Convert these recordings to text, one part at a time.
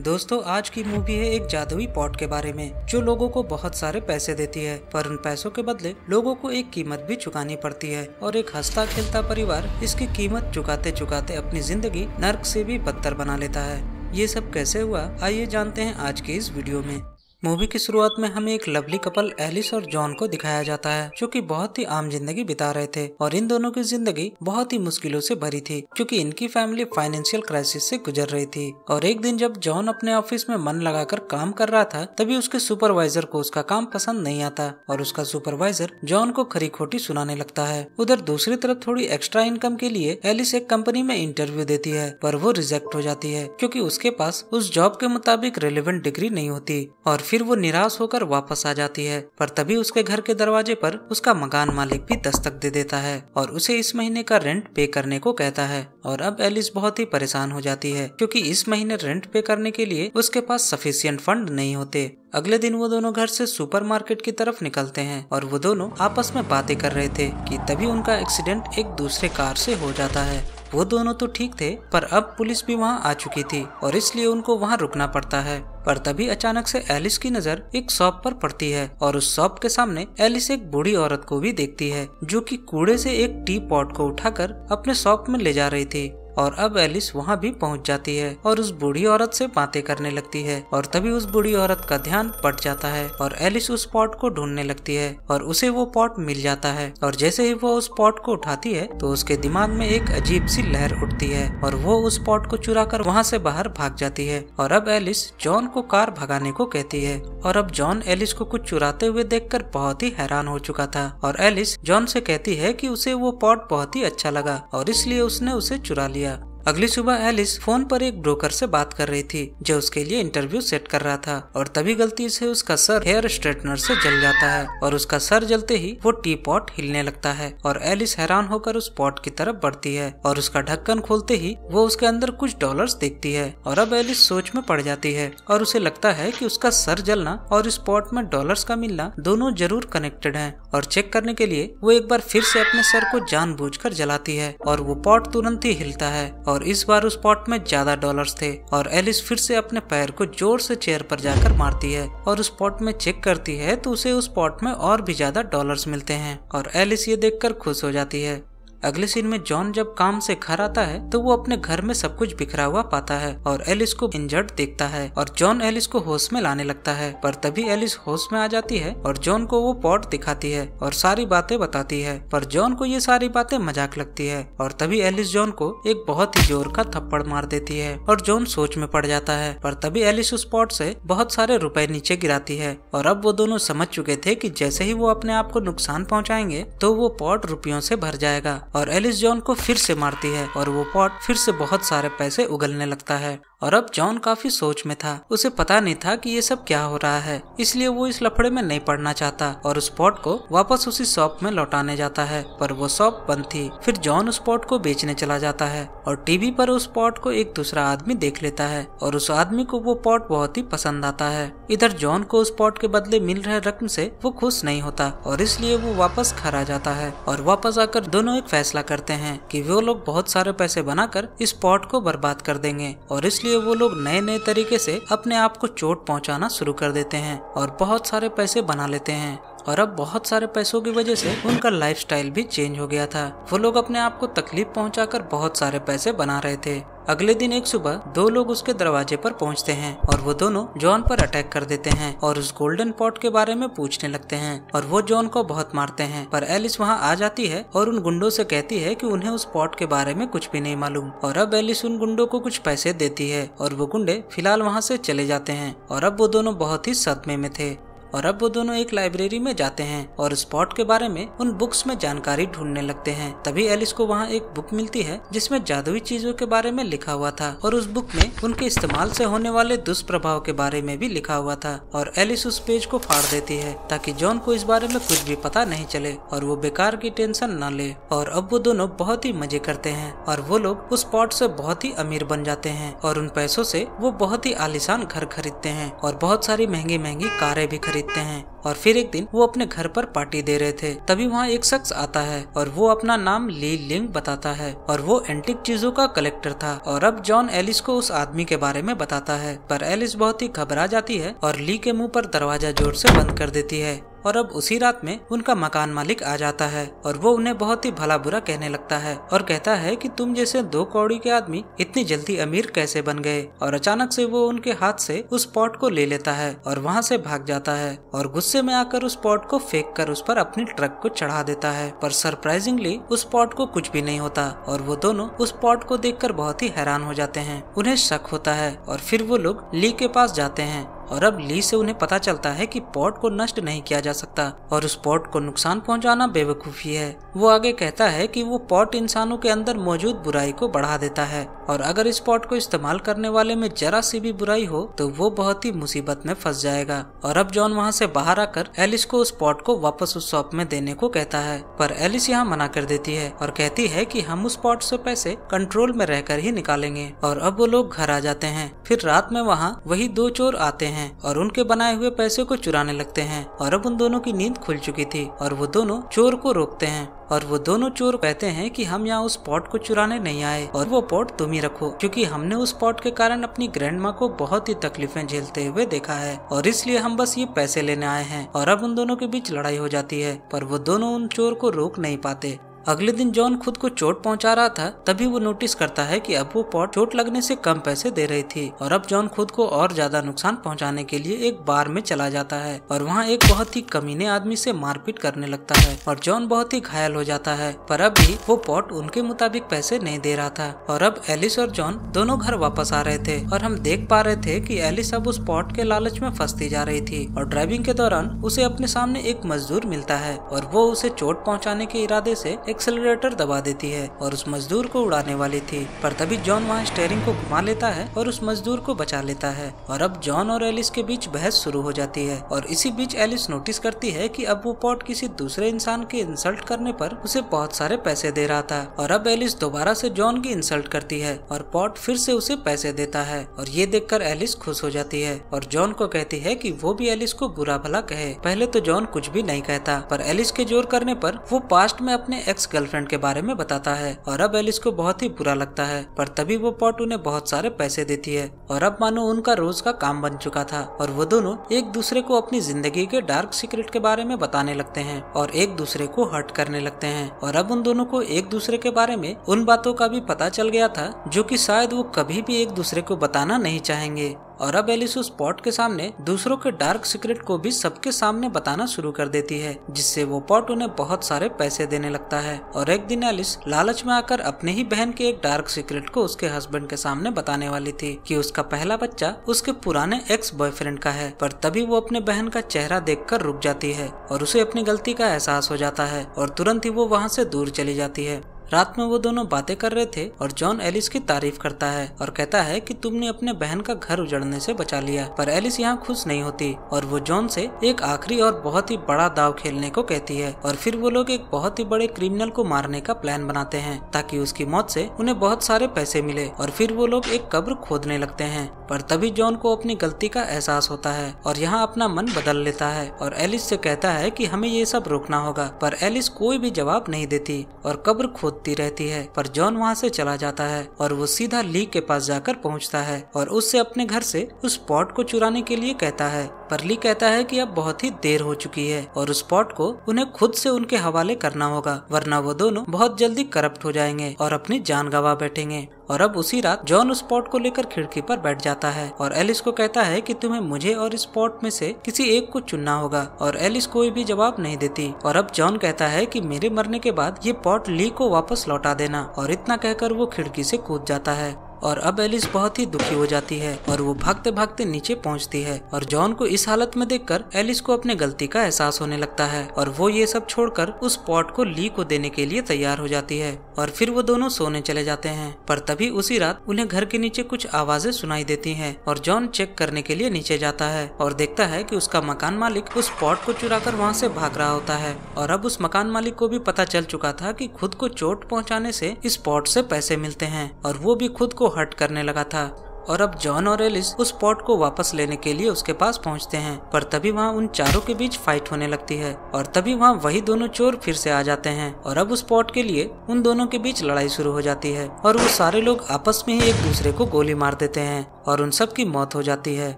दोस्तों आज की मूवी है एक जादुई पॉट के बारे में जो लोगों को बहुत सारे पैसे देती है पर उन पैसों के बदले लोगों को एक कीमत भी चुकानी पड़ती है और एक हंसता खेलता परिवार इसकी कीमत चुकाते चुकाते अपनी जिंदगी नर्क से भी बदतर बना लेता है ये सब कैसे हुआ आइए जानते हैं आज की इस वीडियो में मूवी की शुरुआत में हमें एक लवली कपल एलिस और जॉन को दिखाया जाता है जो कि बहुत ही आम जिंदगी बिता रहे थे और इन दोनों की जिंदगी बहुत ही मुश्किलों से भरी थी क्योंकि इनकी फैमिली फाइनेंशियल क्राइसिस से गुजर रही थी और एक दिन जब जॉन अपने ऑफिस में मन लगाकर काम कर रहा था तभी उसके सुपरवाइजर को उसका काम पसंद नहीं आता और उसका सुपरवाइजर जॉन को खरी खोटी सुनाने लगता है उधर दूसरी तरफ थोड़ी एक्स्ट्रा इनकम के लिए एलिस एक कंपनी में इंटरव्यू देती है पर वो रिजेक्ट हो जाती है क्यूँकी उसके पास उस जॉब के मुताबिक रेलिवेंट डिग्री नहीं होती और फिर वो निराश होकर वापस आ जाती है पर तभी उसके घर के दरवाजे पर उसका मकान मालिक भी दस्तक दे देता है और उसे इस महीने का रेंट पे करने को कहता है और अब एलिस बहुत ही परेशान हो जाती है क्योंकि इस महीने रेंट पे करने के लिए उसके पास सफिशियंट फंड नहीं होते अगले दिन वो दोनों घर से सुपरमार्केट की तरफ निकलते हैं और वो दोनों आपस में बातें कर रहे थे कि तभी उनका एक्सीडेंट एक दूसरे कार से हो जाता है वो दोनों तो ठीक थे पर अब पुलिस भी वहाँ आ चुकी थी और इसलिए उनको वहाँ रुकना पड़ता है पर तभी अचानक से एलिस की नजर एक शॉप पर पड़ती है और उस शॉप के सामने एलिस एक बूढ़ी औरत को भी देखती है जो कि कूड़े से एक टी पॉट को उठाकर अपने शॉप में ले जा रही थी और अब एलिस वहाँ भी पहुँच जाती है और उस बूढ़ी औरत से बातें करने लगती है और तभी उस बूढ़ी औरत का ध्यान पट जाता है और एलिस उस पॉट को ढूंढने लगती है और उसे वो पॉट मिल जाता है और जैसे ही वो उस पॉट को उठाती है तो उसके दिमाग में एक अजीब सी लहर उठती है और वो उस पॉट को चुरा कर वहाँ से बाहर भाग जाती है और अब एलिस जॉन को कार भगाने को कहती है और अब जॉन एलिस को कुछ चुराते हुए कर बहुत ही हैरान हो चुका था और एलिस जॉन से कहती है की उसे वो पॉट बहुत ही अच्छा लगा और इसलिए उसने उसे चुरा लिया अगली सुबह एलिस फोन पर एक ब्रोकर से बात कर रही थी जो उसके लिए इंटरव्यू सेट कर रहा था और तभी गलती से उसका सर हेयर स्ट्रेटनर से जल जाता है और उसका सर जलते ही वो टी पॉट हिलने लगता है और एलिस हैरान होकर उस पॉट की तरफ बढ़ती है और उसका ढक्कन खोलते ही वो उसके अंदर कुछ डॉलर देखती है और अब एलिस सोच में पड़ जाती है और उसे लगता है की उसका सर जलना और इस पॉट में डॉलर का मिलना दोनों जरूर कनेक्टेड है और चेक करने के लिए वो एक बार फिर से अपने सर को जानबूझकर जलाती है और वो पॉट तुरंत ही हिलता है और इस बार उस पॉट में ज्यादा डॉलर्स थे और एलिस फिर से अपने पैर को जोर से चेयर पर जाकर मारती है और उस पॉट में चेक करती है तो उसे उस पॉट में और भी ज्यादा डॉलर्स मिलते हैं और एलिस ये देखकर खुश हो जाती है अगले सीन में जॉन जब काम से घर आता है तो वो अपने घर में सब कुछ बिखरा हुआ पाता है और एलिस को इंजर्ड देखता है और जॉन एलिस को होश में लाने लगता है पर तभी एलिस होश में आ जाती है और जॉन को वो पॉट दिखाती है और सारी बातें बताती है पर जॉन को ये सारी बातें मजाक लगती है और तभी एलिस जॉन को एक बहुत ही जोर का थप्पड़ मार देती है और जॉन सोच में पड़ जाता है पर तभी एलिस उस पॉट से बहुत सारे रुपए नीचे गिराती है और अब वो दोनों समझ चुके थे कि जैसे ही वो अपने आप को नुकसान पहुंचाएंगे तो वो पॉट रुपयों से भर जाएगा और एलिस जॉन को फिर से मारती है और वो पॉट फिर से बहुत सारे पैसे उगलने लगता है और अब जॉन काफी सोच में था उसे पता नहीं था कि ये सब क्या हो रहा है इसलिए वो इस लफड़े में नहीं पड़ना चाहता और उस पॉट को वापस उसी शॉप में लौटाने जाता है पर वो शॉप बंद थी फिर जॉन उस पॉट को बेचने चला जाता है और टीवी पर उस पॉट को एक दूसरा आदमी देख लेता है और उस आदमी को वो पॉट बहुत ही पसंद आता है इधर जॉन को उस पॉट के बदले मिल रहे रकम से वो खुश नहीं होता और इसलिए वो वापस घर आ जाता है और वापस आकर दोनों एक फैसला करते हैं कि वो लोग बहुत सारे पैसे बनाकर इस पॉट को बर्बाद कर देंगे और इसलिए इसलिए वो लोग नए नए तरीके से अपने आप को चोट पहुंचाना शुरू कर देते हैं और बहुत सारे पैसे बना लेते हैं और अब बहुत सारे पैसों की वजह से उनका लाइफस्टाइल भी चेंज हो गया था वो लोग अपने आप को तकलीफ पहुंचाकर बहुत सारे पैसे बना रहे थे अगले दिन एक सुबह दो लोग उसके दरवाजे पर पहुंचते हैं और वो दोनों जॉन पर अटैक कर देते हैं और उस गोल्डन पॉट के बारे में पूछने लगते हैं और वो जॉन को बहुत मारते हैं पर एलिस वहां आ जाती है और उन गुंडों से कहती है कि उन्हें उस पॉट के बारे में कुछ भी नहीं मालूम और अब एलिस उन गुंडों को कुछ पैसे देती है और वो गुंडे फिलहाल वहाँ से चले जाते हैं और अब वो दोनों बहुत ही सदमे में थे और अब वो दोनों एक लाइब्रेरी में जाते हैं और स्पॉट के बारे में उन बुक्स में जानकारी ढूंढने लगते हैं तभी एलिस को वहाँ एक बुक मिलती है जिसमे जादुई चीजों के बारे में लिखा हुआ था और उस बुक में उनके इस्तेमाल से होने वाले दुष्प्रभाव के बारे में भी लिखा हुआ था और एलिस उस पेज को फाड़ देती है ताकि जॉन को इस बारे में कुछ भी पता नहीं चले और वो बेकार की टेंशन न ले और अब वो दोनों बहुत ही मजे करते हैं और वो लोग उस पॉट से बहुत ही अमीर बन जाते हैं और उन पैसों से वो बहुत ही आलिशान घर खरीदते हैं और बहुत सारी महंगी महंगी कारें भी खरीद खरीदते हैं और फिर एक दिन वो अपने घर पर पार्टी दे रहे थे तभी वहाँ एक शख्स आता है और वो अपना नाम ली लिंग बताता है और वो एंटिक चीजों का कलेक्टर था और अब जॉन एलिस को उस आदमी के बारे में बताता है पर एलिस बहुत ही घबरा जाती है और ली के मुंह पर दरवाजा जोर से बंद कर देती है और अब उसी रात में उनका मकान मालिक आ जाता है और वो उन्हें बहुत ही भला बुरा कहने लगता है और कहता है कि तुम जैसे दो कौड़ी के आदमी इतनी जल्दी अमीर कैसे बन गए और अचानक से वो उनके हाथ से उस पॉट को ले लेता है और वहाँ से भाग जाता है और गुस्से में आकर उस पॉट को फेंक कर उस पर अपनी ट्रक को चढ़ा देता है पर सरप्राइजिंगली उस पॉट को कुछ भी नहीं होता और वो दोनों उस पॉट को देख बहुत ही हैरान हो जाते हैं उन्हें शक होता है और फिर वो लोग ली के पास जाते हैं और अब ली से उन्हें पता चलता है कि पॉट को नष्ट नहीं किया जा सकता और उस पॉट को नुकसान पहुंचाना बेवकूफ़ी है वो आगे कहता है कि वो पॉट इंसानों के अंदर मौजूद बुराई को बढ़ा देता है और अगर इस पॉट को इस्तेमाल करने वाले में जरा सी भी बुराई हो तो वो बहुत ही मुसीबत में फंस जाएगा और अब जॉन वहाँ ऐसी बाहर आकर एलिस को उस पॉट को वापस उस शॉप में देने को कहता है पर एलिस यहाँ मना कर देती है और कहती है की हम उस पॉट ऐसी पैसे कंट्रोल में रहकर ही निकालेंगे और अब वो लोग घर आ जाते हैं फिर रात में वहाँ वही दो चोर आते हैं हैं और उनके बनाए हुए पैसे को चुराने लगते हैं और अब उन दोनों की नींद खुल चुकी थी और वो दोनों चोर को रोकते हैं और वो दोनों चोर कहते हैं कि हम यहाँ उस पॉट को चुराने नहीं आए और वो पॉट तुम ही रखो क्योंकि हमने उस पॉट के कारण अपनी ग्रैंड माँ को बहुत ही तकलीफें झेलते हुए देखा है और इसलिए हम बस ये पैसे लेने आए हैं और अब उन दोनों के बीच लड़ाई हो जाती है पर वो दोनों उन चोर को रोक नहीं पाते अगले दिन जॉन खुद को चोट पहुंचा रहा था तभी वो नोटिस करता है कि अब वो पॉट चोट लगने से कम पैसे दे रही थी और अब जॉन खुद को और ज्यादा नुकसान पहुंचाने के लिए एक बार में चला जाता है और वहाँ एक बहुत ही कमीने आदमी से मारपीट करने लगता है और जॉन बहुत ही घायल हो जाता है पर अब भी वो पॉट उनके मुताबिक पैसे नहीं दे रहा था और अब एलिस और जॉन दोनों घर वापस आ रहे थे और हम देख पा रहे थे की एलिस अब उस पॉट के लालच में फंसती जा रही थी और ड्राइविंग के दौरान उसे अपने सामने एक मजदूर मिलता है और वो उसे चोट पहुँचाने के इरादे ऐसी एक्सेलरेटर दबा देती है और उस मजदूर को उड़ाने वाली थी पर तभी जॉन वहाँ स्टेयरिंग को घुमा लेता है और उस मजदूर को बचा लेता है और अब जॉन और एलिस के बीच बहस शुरू हो जाती है और इसी बीच एलिस नोटिस करती है की अब वो पॉट किसी दूसरे इंसान के इंसल्ट करने पर उसे बहुत सारे पैसे दे रहा था और अब एलिस दोबारा से जॉन की इंसल्ट करती है और पॉट फिर से उसे पैसे देता है और ये देखकर एलिस खुश हो जाती है और जॉन को कहती है कि वो भी एलिस को बुरा भला कहे पहले तो जॉन कुछ भी नहीं कहता पर एलिस के जोर करने पर वो पास्ट में अपने एक्स एक्स गर्लफ्रेंड के बारे में बताता है और अब एलिस को बहुत ही बुरा लगता है पर तभी वो पॉट उन्हें बहुत सारे पैसे देती है और अब मानो उनका रोज का काम बन चुका था और वो दोनों एक दूसरे को अपनी जिंदगी के डार्क सीक्रेट के बारे में बताने लगते है और एक दूसरे को हर्ट करने लगते है और अब उन दोनों को एक दूसरे के बारे में उन बातों का भी पता चल गया था जो की शायद वो कभी भी एक दूसरे को बताना नहीं चाहेंगे और अब एलिस उस पॉट के सामने दूसरों के डार्क सीक्रेट को भी सबके सामने बताना शुरू कर देती है जिससे वो पॉट उन्हें बहुत सारे पैसे देने लगता है और एक दिन एलिस लालच में आकर अपने ही बहन के एक डार्क सीक्रेट को उसके हस्बैंड के सामने बताने वाली थी कि उसका पहला बच्चा उसके पुराने एक्स बॉयफ्रेंड का है पर तभी वो अपने बहन का चेहरा देख रुक जाती है और उसे अपनी गलती का एहसास हो जाता है और तुरंत ही वो वहाँ से दूर चली जाती है रात में वो दोनों बातें कर रहे थे और जॉन एलिस की तारीफ करता है और कहता है कि तुमने अपने बहन का घर उजड़ने से बचा लिया पर एलिस यहाँ खुश नहीं होती और वो जॉन से एक आखिरी और बहुत ही बड़ा दाव खेलने को कहती है और फिर वो लोग एक बहुत ही बड़े क्रिमिनल को मारने का प्लान बनाते हैं ताकि उसकी मौत से उन्हें बहुत सारे पैसे मिले और फिर वो लोग एक कब्र खोदने लगते हैं पर तभी जॉन को अपनी गलती का एहसास होता है और यहाँ अपना मन बदल लेता है और एलिस से कहता है कि हमें ये सब रोकना होगा पर एलिस कोई भी जवाब नहीं देती और कब्र खोद उठती रहती है पर जॉन वहाँ से चला जाता है और वो सीधा ली के पास जाकर पहुँचता है और उससे अपने घर से उस पॉट को चुराने के लिए कहता है पर ली कहता है कि अब बहुत ही देर हो चुकी है और उस पॉट को उन्हें खुद से उनके हवाले करना होगा वरना वो दोनों बहुत जल्दी करप्ट हो जाएंगे और अपनी जान गवा बैठेंगे और अब उसी रात जॉन उस पॉट को लेकर खिड़की पर बैठ जाता है और एलिस को कहता है कि तुम्हें मुझे और इस पॉट में से किसी एक को चुनना होगा और एलिस कोई भी जवाब नहीं देती और अब जॉन कहता है कि मेरे मरने के बाद ये पॉट ली को वापस लौटा देना और इतना कहकर वो खिड़की से कूद जाता है और अब एलिस बहुत ही दुखी हो जाती है और वो भागते भागते नीचे पहुंचती है और जॉन को इस हालत में देखकर एलिस को अपने गलती का एहसास होने लगता है और वो ये सब छोड़कर उस पॉट को ली को देने के लिए तैयार हो जाती है और फिर वो दोनों सोने चले जाते हैं पर तभी उसी रात उन्हें घर के नीचे कुछ आवाजें सुनाई देती है और जॉन चेक करने के लिए नीचे जाता है और देखता है की उसका मकान मालिक उस पॉट को चुरा कर वहाँ भाग रहा होता है और अब उस मकान मालिक को भी पता चल चुका था की खुद को चोट पहुँचाने से इस पॉट से पैसे मिलते हैं और वो भी खुद को हर्ट करने लगा था और अब जॉन और एलिस उस पॉट को वापस लेने के लिए उसके पास पहुंचते हैं पर तभी वहां उन चारों के बीच फाइट होने लगती है और तभी वहां वही दोनों चोर फिर से आ जाते हैं और अब उस पॉट के लिए उन दोनों के बीच लड़ाई शुरू हो जाती है और वो सारे लोग आपस में ही एक दूसरे को गोली मार देते हैं और उन सब की मौत हो जाती है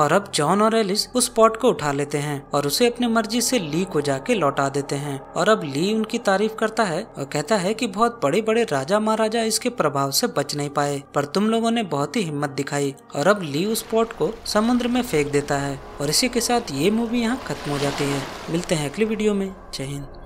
और अब जॉन और एलिस उस पॉट को उठा लेते हैं और उसे अपनी मर्जी से ली को जाके लौटा देते हैं और अब ली उनकी तारीफ करता है और कहता है कि बहुत बड़े बड़े राजा महाराजा इसके प्रभाव से बच नहीं पाए पर तुम लोगों ने बहुत ही हिम्मत दिखाई और अब ली उस पॉट को समुद्र में फेंक देता है और इसी के साथ ये मूवी यहाँ खत्म हो जाती है मिलते हैं अगली वीडियो में जय हिंद